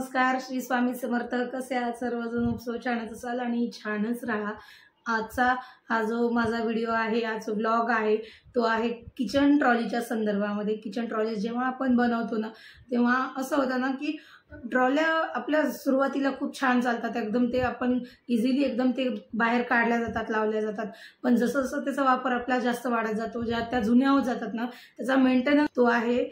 नमस्कार श्री स्वामी समर्थ कसे आहात सर्वजण उत्सव छानच असाल आणि छानच राहा आजचा हा जो माझा व्हिडिओ आहे आज ब्लॉग आहे तो आहे किचन ट्रॉलीच्या संदर्भामध्ये किचन ट्रॉली जेव्हा आपण बनवतो ना तेव्हा असं होतं ना की ट्रॉल्या आपल्या सुरुवातीला खूप छान चालतात एकदम ते आपण इझिली एकदम ते बाहेर काढल्या जातात लावल्या जातात पण जसं जसं त्याचा वापर आपला जास्त वाढत जातो ज्या त्या जुन्या होत जातात ना त्याचा मेंटेनन्स तो आहे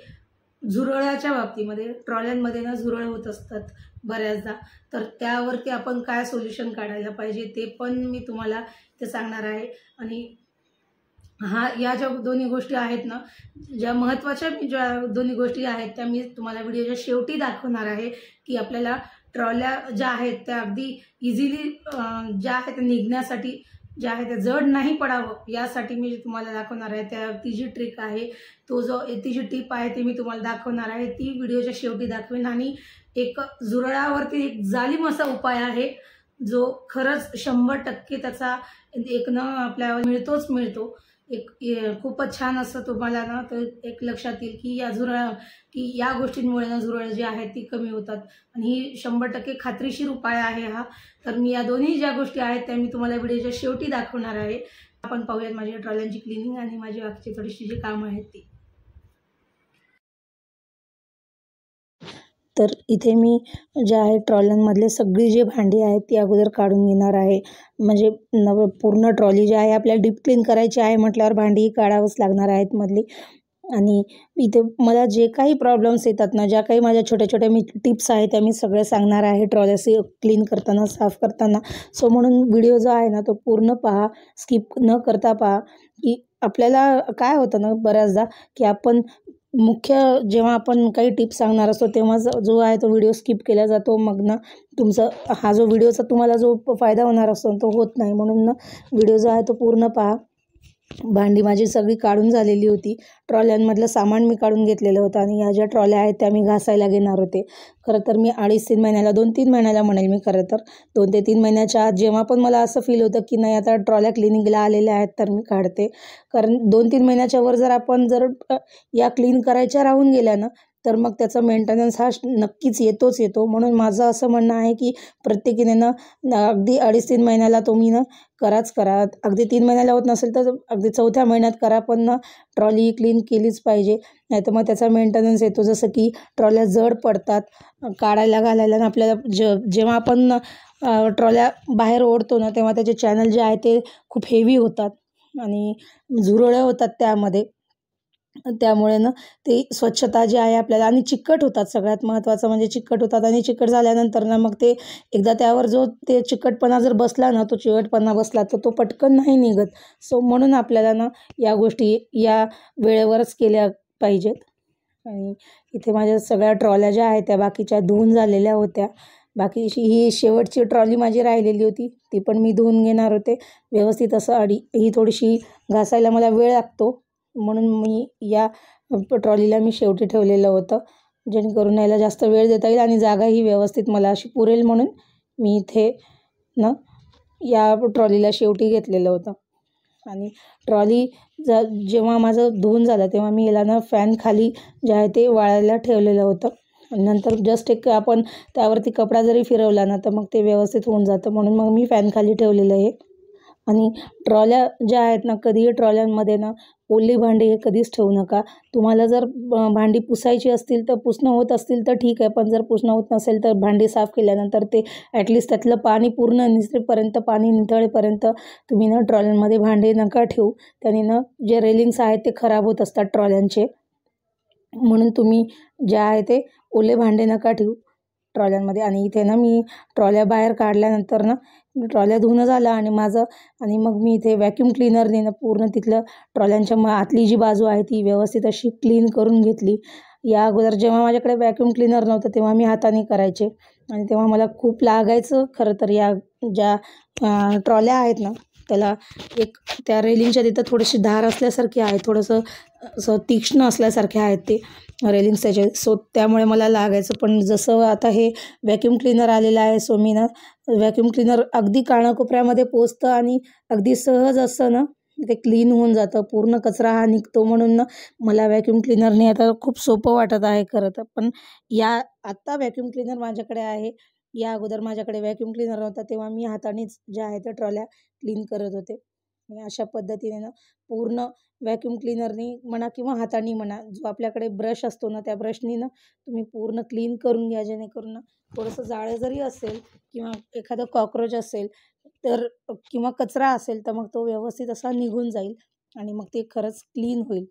झुरळाच्या बाबतीमध्ये ट्रॉल्यांमध्ये ना झुरळ होत असतात बऱ्याचदा तर त्यावरती आपण काय सोल्युशन काढायला पाहिजे ते पण मी तुम्हाला ते सांगणार आहे आणि हा या ज्या दोन्ही गोष्टी आहेत ना ज्या महत्त्वाच्या मी ज्या दोन्ही गोष्टी आहेत त्या मी तुम्हाला व्हिडिओच्या शेवटी दाखवणार आहे की आपल्याला ट्रॉल्या ज्या आहेत त्या अगदी इझिली ज्या आहेत निघण्यासाठी जे आहे ते जड नाही पडावं यासाठी मी तुम्हाला दाखवणार आहे त्या ती जी ट्रिक आहे तो जो ती जी टीप आहे ती मी तुम्हाला दाखवणार आहे ती व्हिडिओच्या शेवटी दाखवेन आणि एक जुरळावरती एक जालिम असा उपाय आहे जो खरंच शंभर टक्के त्याचा एक न आपल्याला मिळतोच मिळतो एक खूपच छान असं तुम्हाला ना तर एक लक्षात येईल की या झुरळ की या गोष्टींमुळे ना झुरळ जी आहेत ती कमी होतात आणि ही शंभर टक्के खात्रीशीर उपाय आहे हा तर मी या दोन्ही ज्या गोष्टी आहेत त्या मी तुम्हाला व्हिडिओच्या शेवटी दाखवणार आहे आपण पाहूयात माझ्या ट्रॉल्यांची क्लिनिंग आणि माझी बाकीची थोडीशी जी कामं आहेत ती तर इथे मी जे आहे ट्रॉल्यांमधले सगळी जी भांडी आहेत ती अगोदर काढून घेणार आहे म्हणजे नव पूर्ण ट्रॉली जी आहे आपल्याला डीप क्लीन करायची आहे म्हटल्यावर भांडीही काढावंच लागणार आहेत मधली आणि इथे मला जे काही प्रॉब्लेम्स येतात ना ज्या काही माझ्या छोट्या छोट्या मी टिप्स आहेत त्या मी सगळ्या सांगणार आहे ट्रॉल्यासी क्लीन करताना साफ करताना सो म्हणून व्हिडिओ जो आहे ना तो पूर्ण पहा स्किप न करता पहा की आपल्याला काय होतं ना बऱ्याचदा की आपण मुख्य जेव्हा आपण काही टिप्स सांगणार असतो तेव्हाच जो आहे तो व्हिडिओ स्किप केला जातो मग ना तुमचा हा जो व्हिडिओचा तुम्हाला जो फायदा होणार असतो तो होत नाही म्हणून ना व्हिडिओ जो आहे तो पूर्ण पहा भांडी माझी सगळी काढून झालेली होती ट्रॉल्यांमधलं सामान मी काढून घेतलेलं होतं आणि ह्या ज्या ट्रॉल्या आहेत त्या मी घासायला घेणार होते खरं तर मी अडीच तीन महिन्याला दोन तीन महिन्याला म्हणेल मी खरं तर दोन ते तीन महिन्याच्या आत जेव्हा पण मला असं फील होतं की नाही आता ट्रॉल्या क्लिनिंगला आलेल्या आहेत तर मी काढते कारण दोन तीन महिन्याच्यावर जर आपण जर या क्लीन करायच्या राहून गेल्या ना तर मग त्याचा मेंटेनन्स हा नक्कीच येतोच येतो म्हणून माझं असं म्हणणं आहे की प्रत्येकीने ना अगदी अडीच तीन महिन्याला तुम्ही ना कराच करा अगदी तीन महिन्याला होत नसेल तर अगदी चौथ्या महिन्यात करा पण ना ट्रॉली क्लीन केलीच पाहिजे नाही तर मग त्याचा मेंटेनन्स येतो जसं की ट्रॉल्या जड पडतात काढायला घालायला आपल्याला ज जेव्हा आपण ट्रॉल्या बाहेर ओढतो ना तेव्हा त्याचे चॅनल जे आहे ते खूप हेवी होतात आणि झुरळ्या होतात त्यामध्ये त्यामुळे ना ते स्वच्छता जी आहे आपल्याला आणि चिकट होतात सगळ्यात महत्त्वाचं म्हणजे चिकट होतात आणि चिकट झाल्यानंतर ना मग ते एकदा त्यावर जो ते चिकटपणा जर बसला ना तो चिकटपणा बसला तर तो पटकन नाही निघत सो म्हणून आपल्याला ना या गोष्टी या वेळेवरच केल्या पाहिजेत आणि इथे माझ्या सगळ्या ट्रॉल्या ज्या आहेत त्या बाकीच्या धुवून झालेल्या होत्या बाकी ही शेवटची ट्रॉली माझी राहिलेली होती ती पण मी धुवून घेणार होते व्यवस्थित असं अडी ही थोडीशी घासायला मला वेळ लागतो म्हणून मी या ट्रॉलीला मी शेवटी ठेवलेलं होतं जेणेकरून यायला जास्त वेळ देता येईल आणि जागाही व्यवस्थित मला अशी पुरेल म्हणून मी इथे ना या ट्रॉलीला शेवटी घेतलेलं होतं आणि ट्रॉली ज जेव्हा माझं धुवून झालं तेव्हा मी याला ना फॅन खाली जे आहे ते वाळायला ठेवलेलं होतं नंतर जस्ट एक आपण त्यावरती कपडा जरी फिरवला ना तर मग ते व्यवस्थित होऊन जातं म्हणून मग मी फॅन खाली ठेवलेलं आहे आणि ट्रॉल्या ज्या आहेत ना कधीही ट्रॉल्यांमध्ये ना ओली भांडी हे कधीच ठेवू नका तुम्हाला जर भांडी पुसायची असतील तर पुसणं होत असतील तर ठीक आहे पण जर पुसणं होत नसेल तर भांडी साफ केल्यानंतर ते ॲटलीस्ट त्यातलं पाणी पूर्ण निसरेपर्यंत पाणी निथळेपर्यंत तुम्ही ना ट्रॉल्यांमध्ये भांडे नका ठेवू त्याने ना जे रेलिंग्स आहेत ते खराब होत असतात ट्रॉल्यांचे म्हणून तुम्ही जे आहे ते ओले भांडे नका ठेवू ट्रॉल्यांमध्ये आणि इथे ना मी ट्रॉल्या बाहेर काढल्यानंतर ना ट्रॉल्या धुणं झालं आणि माझं आणि मग मी इथे व्हॅक्यूम क्लिनरने ना पूर्ण तिथलं ट्रॉल्यांच्या आतली जी बाजू आहे ती व्यवस्थित अशी क्लीन करून घेतली या अगोदर जेव्हा माझ्याकडे व्हॅक्यूम क्लिनर नव्हतं तेव्हा मी हाताने करायचे आणि तेव्हा मला खूप लागायचं खरं तर या ज्या ट्रॉल्या आहेत ना त्याला एक त्या रेलिंगच्या तिथं थोडीशी धार असल्यासारखी आहे थोडंसं असं तीक्ष्ण असल्यासारखे आहेत ते रेलिंग्स त्याचे सो त्यामुळे मला लागायचं पण जसं आता हे व्हॅक्यूम क्लिनर आलेलं आहे सो मी ना व्हॅक्यूम क्लिनर अगदी कानाकोपऱ्यामध्ये पोचतं आणि अगदी सहज असतं ना ते क्लीन होऊन जातं पूर्ण कचरा हा निघतो म्हणून ना मला व्हॅक्यूम क्लिनरने आता खूप सोपं वाटत आहे खरं तर पण या आत्ता व्हॅक्यूम क्लिनर माझ्याकडे आहे या अगोदर माझ्याकडे व्हॅक्यूम क्लिनर नव्हता तेव्हा मी हातानेच ज्या आहे त्या ट्रॉल्या क्लीन करत होते आणि अशा पद्धतीने ना पूर्ण व्हॅक्यूम क्लिनरनी म्हणा किंवा हाताने म्हणा जो आपल्याकडे ब्रश असतो ना त्या ब्रशनी ना तुम्ही पूर्ण क्लीन करून घ्या जेणेकरून ना थोडंसं जाळं जरी असेल किंवा एखादं कॉक्रोच असेल तर किंवा कचरा असेल तर मग तो व्यवस्थित असा निघून जाईल आणि मग ते खरंच क्लीन होईल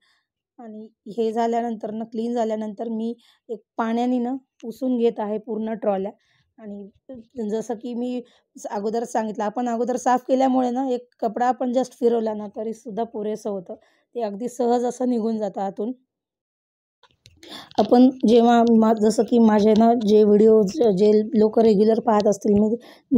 आणि हे झाल्यानंतर ना क्लीन झाल्यानंतर मी एक पाण्याने ना पुसून घेत आहे पूर्ण ट्रॉल्या आणि जसं की मी अगोदर सांगितलं आपण अगोदर साफ केल्यामुळे ना एक कपडा आपण जस्ट फिरवला ना तरीसुद्धा पुरेसं होतं ते अगदी सहज असं निघून जातं आतून आपण जेव्हा मा जसं की माझे ना जे व्हिडिओ जे लोक रेग्युलर पाहत असतील मी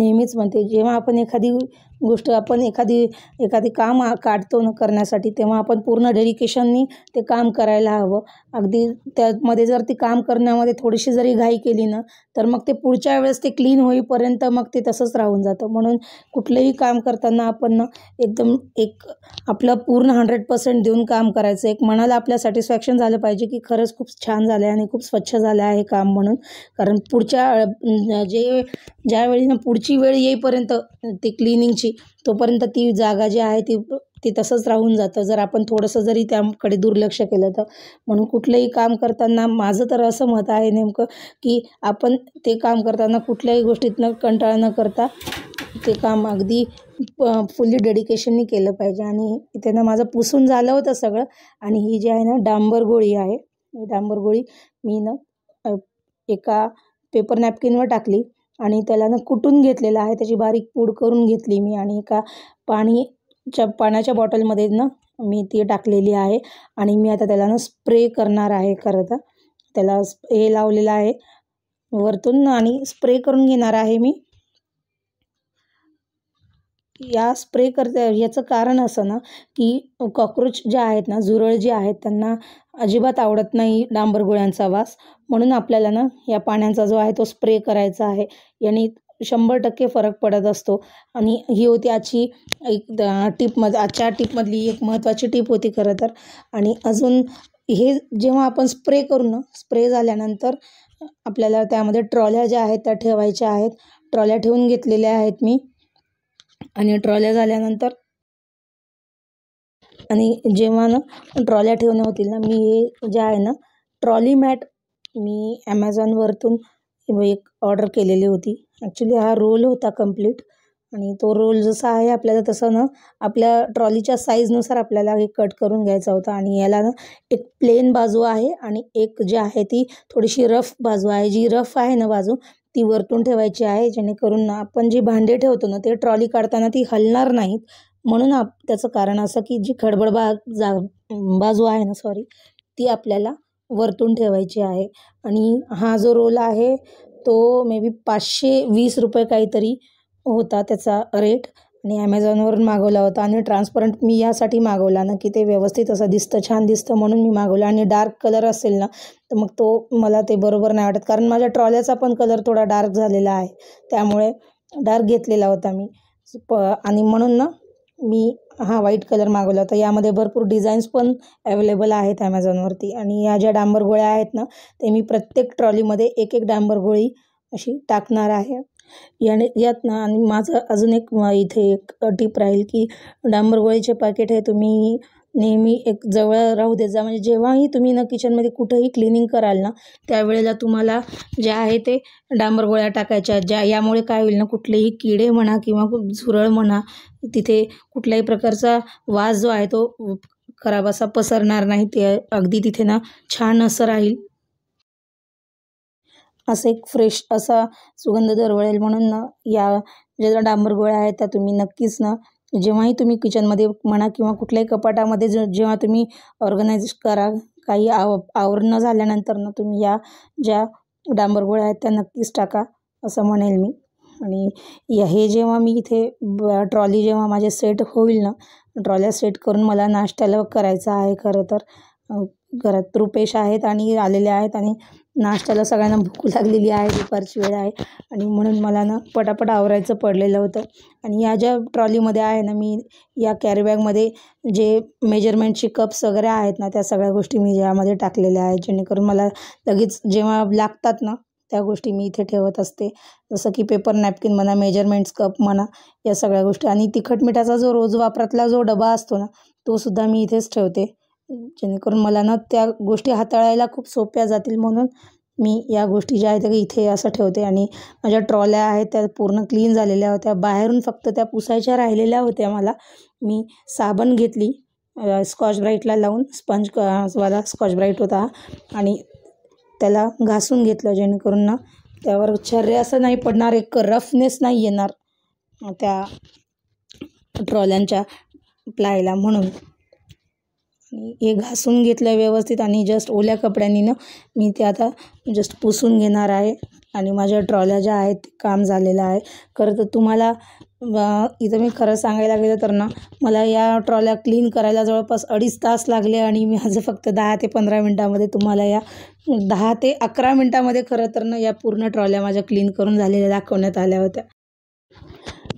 नेहमीच म्हणते जेव्हा आपण एखादी गोष्ट आपण एखादी एखादी काम काढतो ना करण्यासाठी तेव्हा आपण पूर्ण डेडिकेशननी ते काम करायला हवं अगदी त्यामध्ये जर ती काम करण्यामध्ये थोडीशी जरी घाई केली ना तर मग ते पुढच्या वेळेस ते क्लीन होईपर्यंत मग ते तसंच राहून जातं म्हणून कुठलंही काम करताना आपण ना एकदम एक आपलं पूर्ण हंड्रेड पर्सेंट देऊन काम करायचं एक मनाला आपल्या सॅटिस्फॅक्शन झालं पाहिजे की खरंच खूप छान झालं आहे आणि खूप स्वच्छ झालं आहे काम म्हणून कारण पुढच्या जे ज्यावेळी ना पुढची वेळ येईपर्यंत ती क्लिनिंगची तोपर्यंत ती जागा जी आहे ती ती तसंच राहून जातं जर आपण थोडंसं जरी त्याकडे दुर्लक्ष केलं तर म्हणून कुठलंही काम करताना माझं तर असं मत आहे नेमकं की आपण ते काम करताना कुठल्याही गोष्टीतनं कंटाळा न करता ते काम अगदी फुल्ली डेडिकेशननी केलं पाहिजे आणि त्यांना माझं पुसून झालं होतं सगळं आणि ही जी आहे ना डांबर गोळी आहे डांबर गोळी मी ना एका पेपर नॅपकिनवर टाकली आणि त्याला ना कुटून घेतलेला आहे त्याची बारीक पूड करून घेतली मी आणि एका पाणीच्या पाण्याच्या बॉटलमध्ये ना मी ती टाकलेली आहे आणि मी आता त्याला ना स्प्रे करणार आहे खरं तर त्याला हे लावलेलं आहे वरतून आणि स्प्रे करून घेणार आहे मी या स्प्रे करता याचं कारण असं ना की कॉक्रोच जे आहेत ना झुरळ जे आहेत त्यांना अजिबात आवडत नाही डांबर गोळ्यांचा वास म्हणून आपल्याला ना या पाण्याचा जो आहे तो स्प्रे करायचा आहे याने शंभर टक्के फरक पडत असतो आणि ही होती आजची एक टिपमध आजच्या टीपमधली एक महत्त्वाची टीप होती खरं तर आणि अजून हे जेव्हा आपण स्प्रे करू ना स्प्रे झाल्यानंतर आपल्याला त्यामध्ये ट्रॉल्या ज्या आहेत त्या ठेवायच्या आहेत ट्रॉल्या ठेवून घेतलेल्या आहेत मी आणि ट्रॉल्या झाल्यानंतर आणि जेव्हा ना ट्रॉल्या ठेवणे होतील ना मी हे जे आहे ना ट्रॉली मॅट मी ॲमेझॉनवरतून एक ऑर्डर केलेली होती ॲक्च्युली हा रोल होता कम्प्लीट आणि तो रोल जसा आहे आपल्याला तसं ना आपल्या ट्रॉलीच्या साईजनुसार आपल्याला हे कट करून घ्यायचा होता आणि याला ना एक प्लेन बाजू आहे आणि एक जी आहे ती थोडीशी रफ बाजू आहे जी रफ आहे ना बाजू ती वरतून ठेवायची आहे जेणेकरून ना आपण जी भांडे ठेवतो ना ते ट्रॉली काढताना ती हलणार नाहीत म्हणून आप त्याचं कारण असं की जी खडबड बाग जा बाजू आहे ना सॉरी ती आपल्याला वरतून ठेवायची आहे आणि हा जो रोल आहे तो मे बी पाचशे वीस रुपये काहीतरी होता त्याचा रेट आणि ॲमेझॉनवरून मागवला होता आणि ट्रान्सपरंट मी यासाठी मागवला ना की ते व्यवस्थित असं दिसतं छान दिसतं म्हणून मी मागवला आणि डार्क कलर असेल ना तर मग तो मला ते बरोबर नाही वाटत कारण माझ्या ट्रॉल्याचा पण कलर थोडा डार्क झालेला आहे त्यामुळे डार्क घेतलेला होता मी प आणि म्हणून ना मी हा व्हाईट कलर मागवला होता यामध्ये भरपूर डिझाईन्स पण अवेलेबल आहेत ॲमेझॉनवरती आणि या ज्या डांबर गोळ्या आहेत ना ते मी प्रत्येक ट्रॉलीमध्ये एक एक डांबर गोळी अशी टाकणार आहे याने यात ना आणि माझं अजून एक इथे एक टीप राहील की डांबर गोळीचे पॅकेट हे तुम्ही नेहमी एक जवळ राहू देत जा म्हणजे जेव्हाही तुम्ही ना किचनमध्ये कुठंही क्लिनिंग कराल ना त्यावेळेला तुम्हाला जे आहे ते डांबर गोळ्या टाकायच्या ज्या यामुळे काय होईल ना कुठलेही किडे म्हणा किंवा झुरळ म्हणा तिथे कुठल्याही प्रकारचा वास जो आहे तो खराब असा पसरणार नाही ते अगदी तिथे ना छान असं राहील असं एक फ्रेश असा सुगंध दरवळेल म्हणून ना या ज्या डांबर गोळ्या आहेत त्या तुम्ही नक्कीच ना जेव्हाही तुम्ही किचनमध्ये म्हणा किंवा कुठल्याही कपाटामध्ये ज जेव्हा तुम्ही ऑर्गनाईज करा काही आव आवरणं झाल्यानंतर ना तुम्ही या ज्या डांबरगोळ्या आहेत त्या नक्कीच टाका असं म्हणेल मी आणि या हे जेव्हा मी इथे ट्रॉली जेव्हा माझे सेट होईल ना ट्रॉल्या सेट करून मला नाश्त्याला करायचा आहे खरं तर घरात रुपेश आहेत आणि आलेले आहेत आणि नाश्त्याला सगळ्यांना भूक लागलेली आहे दुपारची वेळ आहे आणि म्हणून मला ना पटापट आवरायचं पडलेलं होतं आणि या ज्या ट्रॉलीमध्ये आहे ना मी या कॅरीबॅगमध्ये जे मेजरमेंटची कप्स वगैरे आहेत ना त्या सगळ्या गोष्टी मी यामध्ये टाकलेल्या आहेत जेणेकरून मला लगेच जेव्हा लागतात ना त्या गोष्टी मी इथे ठेवत असते जसं की पेपर नॅपकिन म्हणा मेजरमेंट्स कप म्हणा या सगळ्या गोष्टी आणि तिखट मिठाचा जो रोज वापरातला जो डबा असतो ना तो सुद्धा मी इथेच ठेवते जेणेकरून मला ना त्या गोष्टी हाताळायला खूप सोप्या जातील म्हणून मी या गोष्टी ज्या आहेत इथे असं ठेवते आणि माझ्या ट्रॉल्या आहेत त्या पूर्ण क्लीन झालेल्या होत्या बाहेरून फक्त त्या पुसायच्या राहिलेल्या होत्या मला मी साबण घेतली स्कॉच ब्राईटला लावून स्पंज वाला स्कॉच ब्राईट होता आणि त्याला घासून घेतलं जेणेकरून ना त्यावर शर्य असं नाही पडणार एक रफनेस नाही येणार त्या ट्रॉल्यांच्या प्लायला म्हणून आणि हे घासून घेतलं व्यवस्थित आणि जस्ट ओल्या कपड्यांनी ना मी ते आता जस्ट पुसून घेणार आहे आणि माझ्या ट्रॉल्या ज्या आहेत काम झालेलं आहे खरं तर तुम्हाला इथं मी खरं सांगायला गेलं तर ना मला या ट्रॉल्या क्लीन करायला जवळपास अडीच तास लागले आणि मी आज फक्त दहा ते पंधरा मिनटामध्ये तुम्हाला या दहा ते अकरा मिनटामध्ये खरं तर ना या पूर्ण ट्रॉल्या माझ्या क्लीन करून झालेल्या दाखवण्यात आल्या होत्या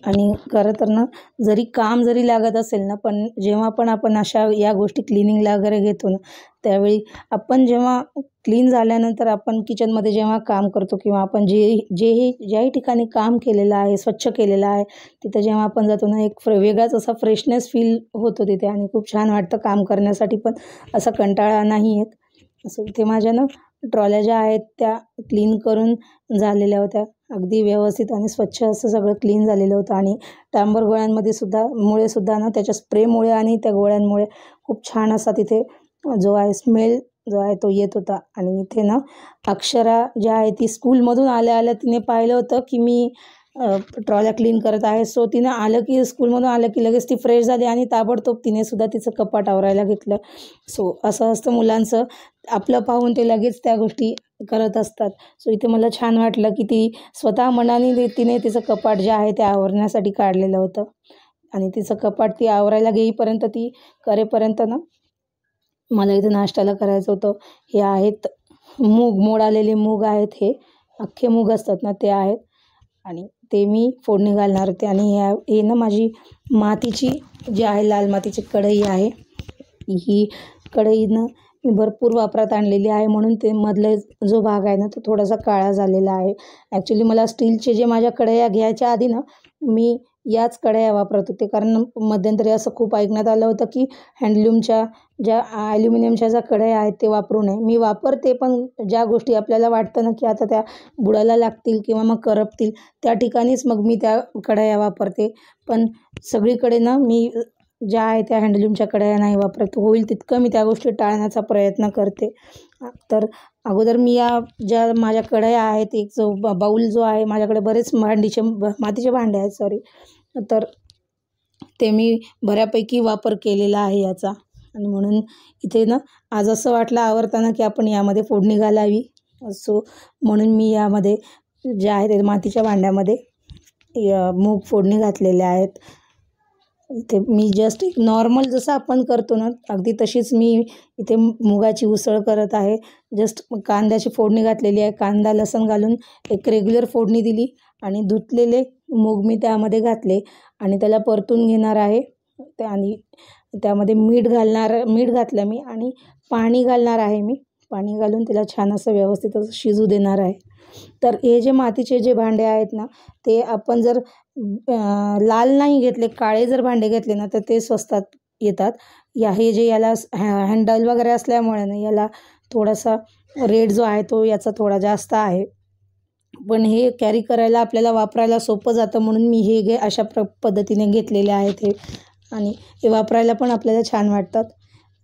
आणि खरं तर ना जरी काम जरी लागत असेल ना पण जेव्हा पण आपण अशा या गोष्टी क्लिनिंगला वगैरे घेतो ना त्यावेळी आपण जेव्हा क्लीन झाल्यानंतर आपण किचनमध्ये जेव्हा काम करतो किंवा आपण जे जेही ज्याही ठिकाणी काम केलेलं आहे स्वच्छ केलेलं आहे तिथं जेव्हा आपण जातो ना एक फ्र वेगळाच असा फ्रेशनेस फील होतो तिथे आणि खूप छान वाटतं काम करण्यासाठी पण असा कंटाळा नाही येत असं ते माझ्या ना ट्रॉल्या ज्या आहेत त्या क्लीन करून झालेल्या होत्या अगदी व्यवस्थित आणि स्वच्छ असं सगळं क्लीन झालेलं होतं आणि टांबर गोळ्यांमध्ये सुद्धा मुळे सुद्धा ना त्याच्या स्प्रेमुळे आणि त्या गोळ्यांमुळे खूप छान असा तिथे जो आहे स्मेल जो आहे तो येत होता आणि इथे ना अक्षरा ज्या आहे ती स्कूलमधून आल्या आल्या तिने पाहिलं होतं की मी ट्रॉल्या क्लीन करत आहे सो तिनं आलं की स्कूलमधून आलं की लगेच ती फ्रेश झाली आणि ताबडतोब तिने सुद्धा तिचं कपाट आवरायला घेतलं सो असं असतं मुलांचं आपलं पाहून ते लगेच त्या गोष्टी करत असतात सो इथे मला छान वाटलं की ती स्वतः मनाने तिने तिचं कपाट जे आहे ते आवरण्यासाठी काढलेलं होतं आणि तिचं कपाट ती आवरायला घेईपर्यंत ती करेपर्यंत ना मला इथे नाश्त्याला करायचं होतं हे आहेत मूग मोड आलेले मूग आहेत हे अख्खे मूग असतात ना ते आहेत आणि ते मी फोडणी घालणार होते आणि हे ना माझी मातीची जी आहे लाल मातीची कढई आहे ही कढईनं भरपूर वापरात आणलेली आहे म्हणून ते मधले जो भाग आहे ना तो थोडासा काळा झालेला आहे ॲक्च्युली मला स्टीलचे जे माझ्या कढया घ्यायच्या आधी ना मी याच कढया वापरत होते कारण मध्यंतरी असं खूप ऐकण्यात आलं होतं की हँडलूमच्या ज्या ॲल्युमिनियमच्या ज्या कढया आहेत ते वापरू नये मी वापरते पण ज्या गोष्टी आपल्याला वाटतं ना की आता त्या बुडाला लागतील किंवा मग करपतील त्या ठिकाणीच मग मी त्या कढया वापरते पण सगळीकडे ना मी ज्या आहे त्या हँडलूमच्या कड्या नाही वापरत होईल तितकं मी त्या गोष्टी टाळण्याचा प्रयत्न करते तर अगोदर मी या ज्या माझ्या आहेत एक जो बाऊल जो आहे माझ्याकडे बरेच भांडीचे मातीचे भांडे आहेत सॉरी तर ते मी बऱ्यापैकी वापर केलेला आहे याचा आणि म्हणून इथे ना आज असं वाटलं आवडताना की आपण यामध्ये फोडणी घालावी सो म्हणून मी यामध्ये जे आहे ते मातीच्या भांड्यामध्ये मूग फोडणी घातलेल्या आहेत इथे मी जस्ट एक नॉर्मल जसं आपण करतो ना अगदी तशीच मी इथे मुगाची उसळ करत आहे जस्ट कांद्याची फोडणी घातलेली आहे कांदा लसण घालून एक रेग्युलर फोडणी दिली आणि धुतलेले मूग मी त्यामध्ये घातले आणि त्याला परतून घेणार आहे आणि त्यामध्ये मीठ घालणार मीठ घातलं मी आणि पाणी घालणार आहे मी पाणी घालून त्याला छान असं व्यवस्थित असं शिजू देणार आहे तर हे जे मातीचे जे भांडे आहेत ना ते आपण जर लाल नाही घेतले काळे जर भांडे घेतले ना तर ते स्वस्तात येतात या हे जे याला हॅ हँडल वगैरे असल्यामुळे ना याला थोडासा रेट जो आहे तो याचा थोडा जास्त आहे पण हे कॅरी करायला आपल्याला वापरायला सोपं जातं म्हणून मी हे घे अशा प्र पद्धतीने घेतलेले आहेत हे आणि हे वापरायला पण आपल्याला छान वाटतात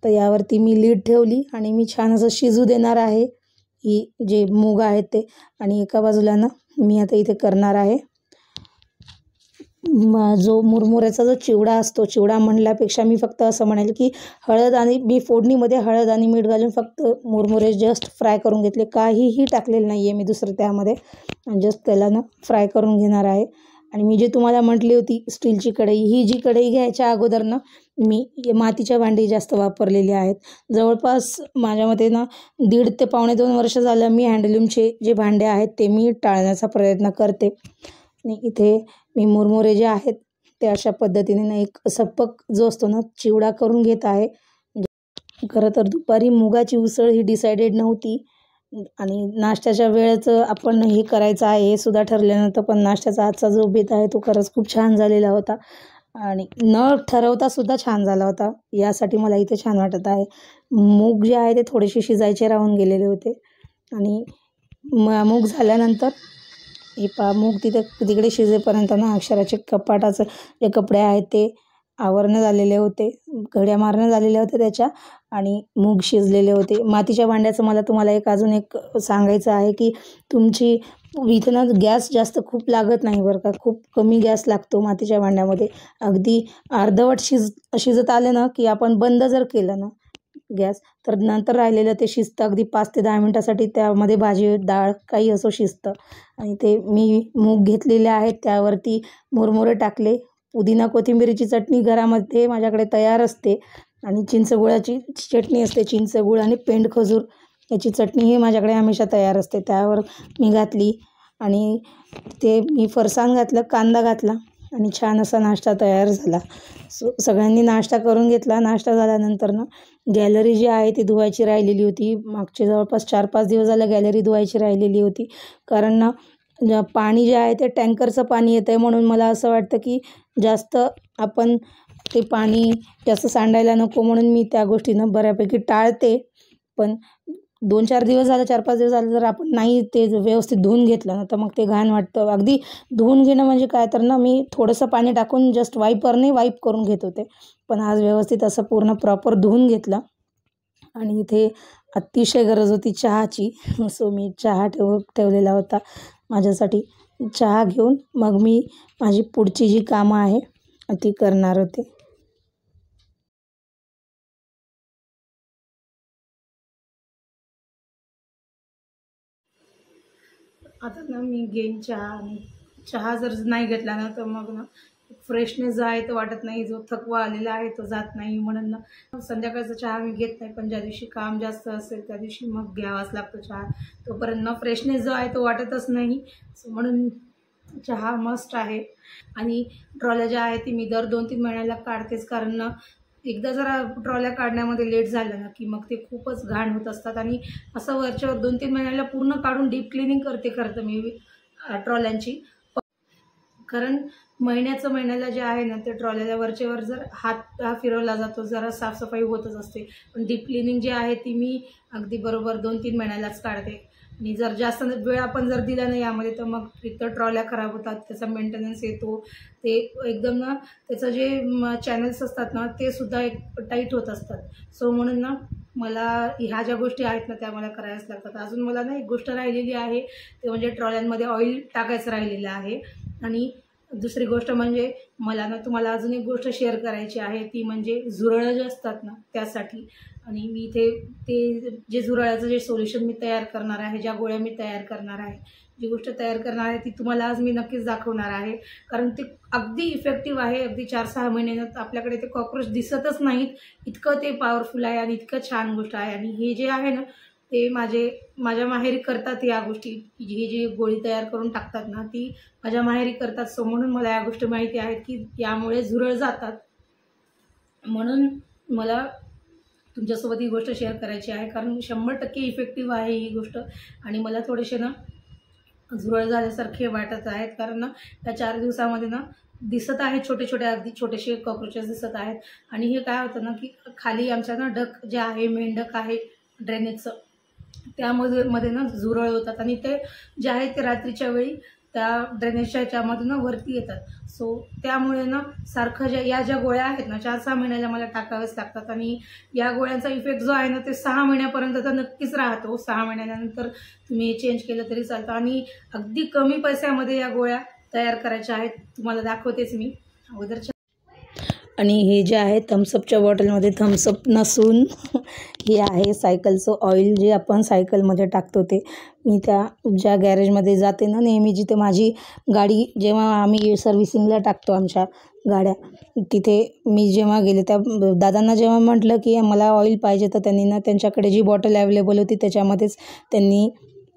तर यावरती मी लीड ठेवली आणि मी छान असं शिजू देणार आहे ही जे मूग आहेत ते आणि एका बाजूला ना मी आता इथे करणार आहे जो मुरमुऱ्याचा जो चिवडा असतो चिवडा म्हणल्यापेक्षा मी फक्त असं म्हणेल की हळद आणि मी फोडणीमध्ये हळद आणि मीठ घालून फक्त मुरमुरे जस्ट फ्राय करून घेतले काहीही टाकलेलं नाही आहे मी दुसरं त्यामध्ये जस्ट त्याला ना फ्राय करून घेणार आहे आणि मी जे तुम्हाला म्हटली होती स्टीलची कढई ही जी कढई घ्यायच्या अगोदर ना मी मातीच्या भांडी जास्त वापरलेली आहेत जवळपास माझ्या मते ना दीड ते पावणे दोन वर्ष झालं मी हँडलूमचे जे भांडे आहेत ते मी टाळण्याचा प्रयत्न करते आणि इथे मी मुरमुरे जे आहेत ते अशा पद्धतीने एक सप्पक जो असतो ना चिवडा करून घेत आहे म्हणजे खरं तर दुपारी मुगाची उसळ ही डिसाइडेड नव्हती आणि नाश्त्याच्या वेळेचं आपण हे करायचं आहे हे सुद्धा ठरल्यानंतर पण नाश्त्याचा आजचा जो बेत आहे तो खरंच खूप छान झालेला होता आणि न ठरवता सुद्धा छान झाला होता यासाठी मला इथे छान वाटत आहे मूग जे आहे ते थोडेसे शिजायचे राहून गेलेले होते आणि मूग झाल्यानंतर हे पा मूग तिथे तिकडे शिजेपर्यंत ना अक्षराचे कपाटाचं जे कपडे आहेत ते आवरणं झालेले होते घड्या मारणं झालेल्या होत्या त्याच्या आणि मूग शिजलेले होते मातीच्या भांड्याचं मला तुम्हाला एक अजून एक सांगायचं आहे की तुमची इथं ना गॅस जास्त खूप लागत नाही बरं का खूप कमी गॅस लागतो मातीच्या भांड्यामध्ये अगदी अर्धवट शिज शिजत आलं ना की आपण बंद जर केलं ना गॅस तर नंतर राहिलेलं ते शिजतं अगदी पाच ते दहा मिनटासाठी त्यामध्ये भाजी डाळ काही असो शिजतं आणि ते मी मूग घेतलेले आहेत त्यावरती मुरमुरे टाकले पुदिना कोथिंबिरीची चटणी घरामध्ये माझ्याकडे तयार असते आणि चिंचगुळाची चटणी असते चिंचगुळ आणि पेंड खजूर याची चटणी ही माझ्याकडे हमेशा तयार असते त्यावर मी घातली आणि ते मी फरसाण घातलं कांदा घातला आणि छान असा नाश्ता तयार झाला सो सगळ्यांनी नाश्ता करून घेतला नाश्ता झाल्यानंतर ना गॅलरी जी आहे ती धुवायची राहिलेली होती मागचे जवळपास चार पाच दिवस झाला गॅलरी धुवायची राहिलेली होती कारण ना पाणी जे आहे ते टँकरचं पाणी येतं आहे म्हणून मला असं वाटतं की जास्त आपण ते पाणी जास्त सांडायला नको म्हणून मी त्या गोष्टीनं बऱ्यापैकी टाळते पण दोन चार दिवस झालं चार पाच दिवस झालं जर आपण नाही ते व्यवस्थित धुवून घेतलं ना तर मग ते घाण वाटतं अगदी धुवून घेणं म्हणजे काय तर ना मी थोडंसं पाणी टाकून जस्ट वाईपरने वाईप करून घेत होते पण आज व्यवस्थित असं पूर्ण प्रॉपर धुवून घेतलं आणि इथे अतिशय गरज होती चहाची सो मी चहा ठेव ठेवलेला होता माझ्यासाठी चहा घेऊन मग मी माझी पुढची जी कामं आहे ती करणार होते आता ना मी घेईन चहा आणि चहा जर नाही घेतला ना तर मग ना फ्रेशनेस जो आहे तो वाटत नाही जो थकवा आलेला आहे तो जात नाही म्हणून ना संध्याकाळचा चहा मी घेत नाही पण ज्या दिवशी काम जास्त असेल त्या दिवशी मग घ्यावाच लागतो चहा तोपर्यंत ना फ्रेशनेस जो आहे तो वाटतच नाही म्हणून चहा मस्ट आहे आणि ट्रॉल्या ज्या आहे ती मी दर दोन तीन महिन्याला काढतेच कारण ना एकदा जरा ट्रॉल्या काढण्यामध्ये लेट झालं ना की मग ते खूपच घाण होत असतात आणि असं वरच्यावर दोन तीन महिन्याला पूर्ण काढून डीप क्लिनिंग करते करतं मी ट्रॉल्यांची कारण महिन्याचं महिन्याला जे आहे ना ते ट्रॉल्याला वरच्यावर जर हात हा फिरवला जातो जरा साफसफाई होतच असते पण डीप क्लिनिंग जी आहे ती मी अगदी बरोबर दोन तीन महिन्यालाच काढते आणि जर जास्त वेळ आपण जर दिला नाही यामध्ये तर मग फक्त ट्रॉल्या खराब होतात त्याचा मेंटेनन्स येतो ते एकदम ना त्याचं जे चॅनल्स असतात ना ते सुद्धा एक टाईट होत असतात सो म्हणून ना मला ह्या ज्या गोष्टी आहेत ना त्या मला करायलाच लागतात अजून मला ना एक गोष्ट राहिलेली आहे ते म्हणजे ट्रॉल्यांमध्ये ऑइल टाकायचं राहिलेलं आहे आणि दुसरी गोष्ट म्हणजे मला ना तुम्हाला अजून एक गोष्ट शेअर करायची आहे ती म्हणजे झुरळं जे असतात ना त्यासाठी आणि मी इथे ते जे झुरळाचं जे सोल्युशन मी तयार करणार आहे ज्या गोळ्या मी तयार करणार आहे जी गोष्ट तयार करणार आहे ती तुम्हाला आज मी नक्कीच दाखवणार आहे कारण ते अगदी इफेक्टिव्ह आहे अगदी चार सहा महिन्यात आपल्याकडे ते कॉक्रोच दिसतच नाहीत इतकं ते पॉवरफुल आहे आणि इतकं छान गोष्ट आहे आणि हे जे आहे ना ते माझे माझ्या माहेरी करतात या गोष्टी ही जी गोळी तयार करून टाकतात ना ती माझ्या माहेरी करतात सो म्हणून मला या गोष्टी माहिती आहेत की यामुळे झुरळ जातात म्हणून मला तुमच्यासोबत ही गोष्ट शेअर करायची आहे कारण शंभर टक्के इफेक्टिव्ह आहे ही गोष्ट आणि मला थोडेसे ना झुरळ झाल्यासारखे वाटत आहेत कारण ना त्या चार दिवसामध्ये ना दिसत आहेत छोटे छोटे अगदी छोटेसे कॉक्रोचेस दिसत आहेत आणि हे काय होतं ना की खाली आमच्या ना डक जे आहे मेंढक आहे ड्रेनेजचं त्यामध्ये मध्ये ना झुरळ होतात आणि ते जे आहे ते रात्रीच्या वेळी त्या ड्रेनेजच्या याच्यामधून वरती येतात सो त्यामुळे ना सारखं ज्या या ज्या गोळ्या आहेत ना चार सहा महिन्याला मला टाकाव्याच लागतात आणि या गोळ्यांचा इफेक्ट जो आहे ना ते सहा महिन्यापर्यंत तर नक्कीच राहतो सहा महिन्यानंतर तुम्ही चेंज केलं तरी चालतं आणि अगदी कमी पैशामध्ये या गोळ्या तयार करायच्या आहेत तुम्हाला दाखवतेच मी अगोदरच्या आणि हे जे आहे थम्सअपच्या बॉटलमध्ये थम्सअप नसून हे आहे सायकलचं ऑइल जे आपण सायकलमध्ये टाकतो ते मी त्या ज्या गॅरेजमध्ये जाते ना नेहमी जिथे माझी गाडी जेव्हा आम्ही सर्व्हिसिंगला टाकतो आमच्या गाड्या तिथे मी जेव्हा गेले त्या दादांना जेव्हा म्हटलं की मला ऑइल पाहिजे तर त्यांनी ना त्यांच्याकडे जी बॉटल अवेलेबल होती त्याच्यामध्येच त्यांनी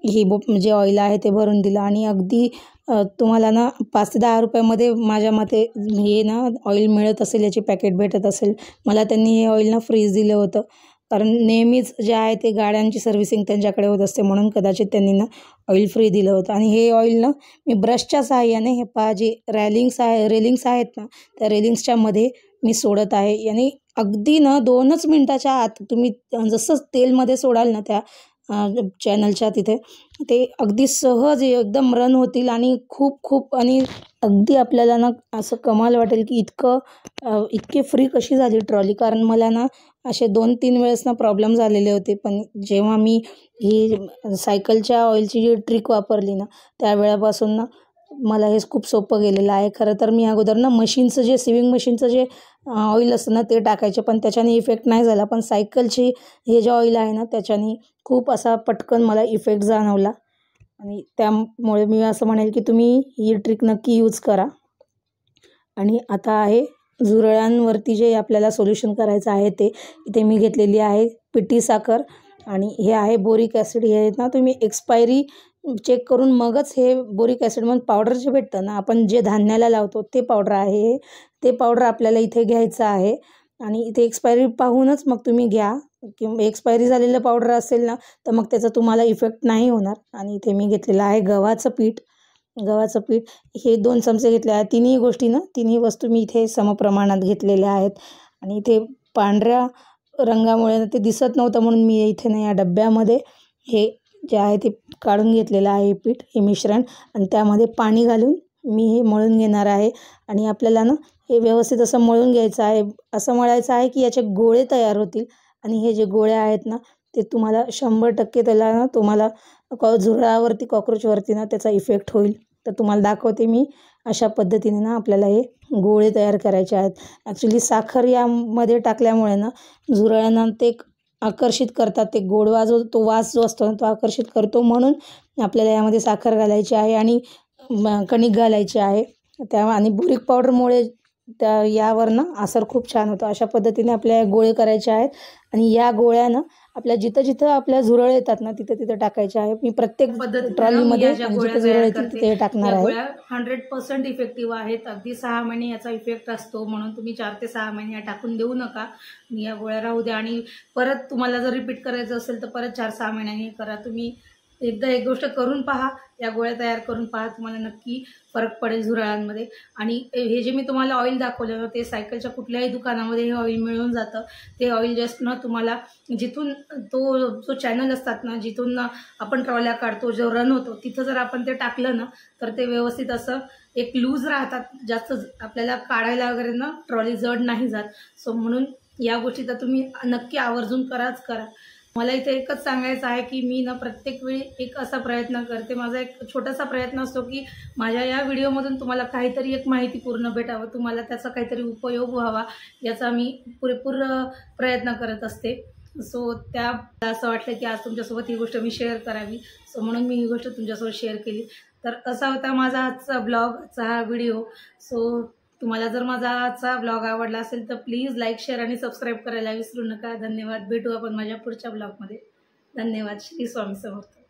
ही बो म्हणजे ऑइल आहे ते भरून दिलं आणि अगदी तुम्हाला ना पाच ते दहा रुपयामध्ये माझ्या मते हे ना ऑइल मिळत असेल याची पॅकेट भेटत असेल मला त्यांनी हे ऑइल ना फ्रीज दिलं होतं कारण नेहमीच जे आहे ते गाड्यांची सर्व्हिसिंग त्यांच्याकडे होत असते म्हणून कदाचित त्यांनी ना ऑइल फ्री दिलं होतं आणि हे ऑइल ना मी ब्रशच्या सहाय्याने हे पहा जे रॅलिंग्स आहे रेलिंग्स आहेत ना त्या रेलिंग्सच्यामध्ये मी सोडत आहे याने अगदी ना दोनच मिनटाच्या आत तुम्ही जसं तेलमध्ये सोडाल ना त्या चॅनलच्या तिथे ते अगदी सहज एकदम रन होतील आणि खूप खूप आणि अगदी आपल्याला ना असं कमाल वाटेल की इतकं इतकी फ्री कशी झाली ट्रॉली कारण मला ना असे दोन तीन वेळेस ना प्रॉब्लेम झालेले होते पण जेव्हा मी ही सायकलच्या ऑइलची जी ट्रिक वापरली ना त्यावेळापासून ना मला हे खूप सोपं गेलेलं आहे खरं तर मी अगोदर ना मशीनचं जे सिविंग मशीनचं जे ऑइल असतं ना ते टाकायचे पण त्याच्याने इफेक्ट नाही झाला पण सायकलची हे जे ऑइल आहे ना त्याच्याने खूप असा पटकन मला इफेक्ट जाणवला आणि त्यामुळे मी असं म्हणेल की तुम्ही ही ट्रिक नक्की यूज करा आणि आता आहे झुरळांवरती जे आपल्याला सोल्युशन करायचं आहे ते इथे मी घेतलेली आहे पिटी साखर आणि हे आहे बोरिक ॲसिड हे आहेत ना तुम्ही एक्सपायरी चेक करून मगच हे बोरिक ॲसिड म्हणून पावडर जे भेटतं ना आपण जे धान्याला लावतो ते पावडर आहे ते पावडर आपल्याला इथे घ्यायचं आहे आणि इथे एक्सपायरी पाहूनच मग तुम्ही घ्या किंवा एक्सपायरी झालेलं पावडर असेल ना तर मग त्याचा तुम्हाला इफेक्ट नाही होणार आणि इथे मी घेतलेलं आहे गव्हाचं पीठ गव्हाचं पीठ हे दोन चमचे घेतले आहे तिन्ही गोष्टीनं तिन्ही वस्तू मी इथे समप्रमाणात घेतलेल्या आहेत आणि इथे पांढऱ्या रंगामुळे ते दिसत नव्हतं म्हणून मी इथे ना या डब्यामध्ये हे जे आहे ते काढून घेतलेलं आहे पीठ हे मिश्रण आणि त्यामध्ये पाणी घालून मी हे मळून घेणार आहे आणि आपल्याला ना हे व्यवस्थित असं मळून घ्यायचं आहे असं मळायचं आहे की याचे गोळे तयार होतील आणि हे जे गोळे आहेत ना ते तुम्हाला शंभर टक्के त्याला ना तुम्हाला झुरळावरती कॉक्रोचवरती ना त्याचा इफेक्ट होईल तर तुम्हाला दाखवते मी अशा पद्धतीने ना आपल्याला हे गोळे तयार करायचे आहेत ॲक्च्युली साखर यामध्ये टाकल्यामुळे ना झुरळ्यांना ते आकर्षित करतात ते गोडवा जो तो वास जो असतो ना तो आकर्षित करतो म्हणून आपल्याला यामध्ये साखर घालायची आहे आणि कणिक घालायची आहे त्या आणि बुरिक पावडरमुळे त्या यावर ना असर खूप छान होतो अशा पद्धतीने आपल्या गोळे करायचे आहेत आणि या गोळ्यानं आपल्या जिथं जिथं आपल्या झुरळ येतात ना तिथं तिथं टाकायचे आहे मी प्रत्येक ट्रॉलीमध्ये झुरळ म्हणजे येतील तिथे टाकणार आहे हंड्रेड पर्सेंट इफेक्टिव्ह आहेत अगदी सहा महिने याचा इफेक्ट असतो म्हणून तुम्ही चार ते सहा महिने टाकून देऊ नका मी या गोळ्या राहू द्या आणि परत तुम्हाला जर रिपीट करायचं असेल तर परत चार सहा महिन्यांनी करा तुम्ही एकदा एक गोष्ट करून पहा या गोळ्या तयार करून पहा तुम्हाला नक्की फरक पडेल झुराळांमध्ये आणि हे जे मी तुम्हाला ऑइल दाखवलं ते सायकलच्या कुठल्याही दुकानामध्ये हे ऑइल मिळून जातं ते ऑइल जस्ट ना तुम्हाला जिथून तो जो चॅनल असतात ना जिथून आपण ट्रॉल्या काढतो जो रन होतो तिथं जर आपण ते टाकलं ना तर ते व्यवस्थित असं एक लूज राहतात जास्त आपल्याला काढायला वगैरे ना ट्रॉली जड नाही जात सो म्हणून या गोष्टी तर तुम्ही नक्की आवर्जून कराच करा मला इथे एकच सांगायचं आहे की मी ना प्रत्येक वेळी एक असा प्रयत्न करते माझा एक छोटासा प्रयत्न असतो की माझ्या या व्हिडिओमधून तुम्हाला काहीतरी एक माहिती पूर्ण भेटावं तुम्हाला त्याचा काहीतरी उपयोग व्हावा याचा मी पुरेपूर प्रयत्न करत असते सो त्या असं वाटलं की आज तुमच्यासोबत ही गोष्ट मी शेअर करावी सो म्हणून मी ही गोष्ट तुमच्यासोबत शेअर केली तर असा होता माझा आजचा ब्लॉग आजचा हा व्हिडिओ सो तुम्हाला जर माझाचा ब्लॉग आवडला असेल तर प्लीज लाईक शेअर आणि सबस्क्राईब करायला विसरू नका धन्यवाद भेटू आपण माझ्या पुढच्या ब्लॉगमध्ये धन्यवाद श्री स्वामी समर्थ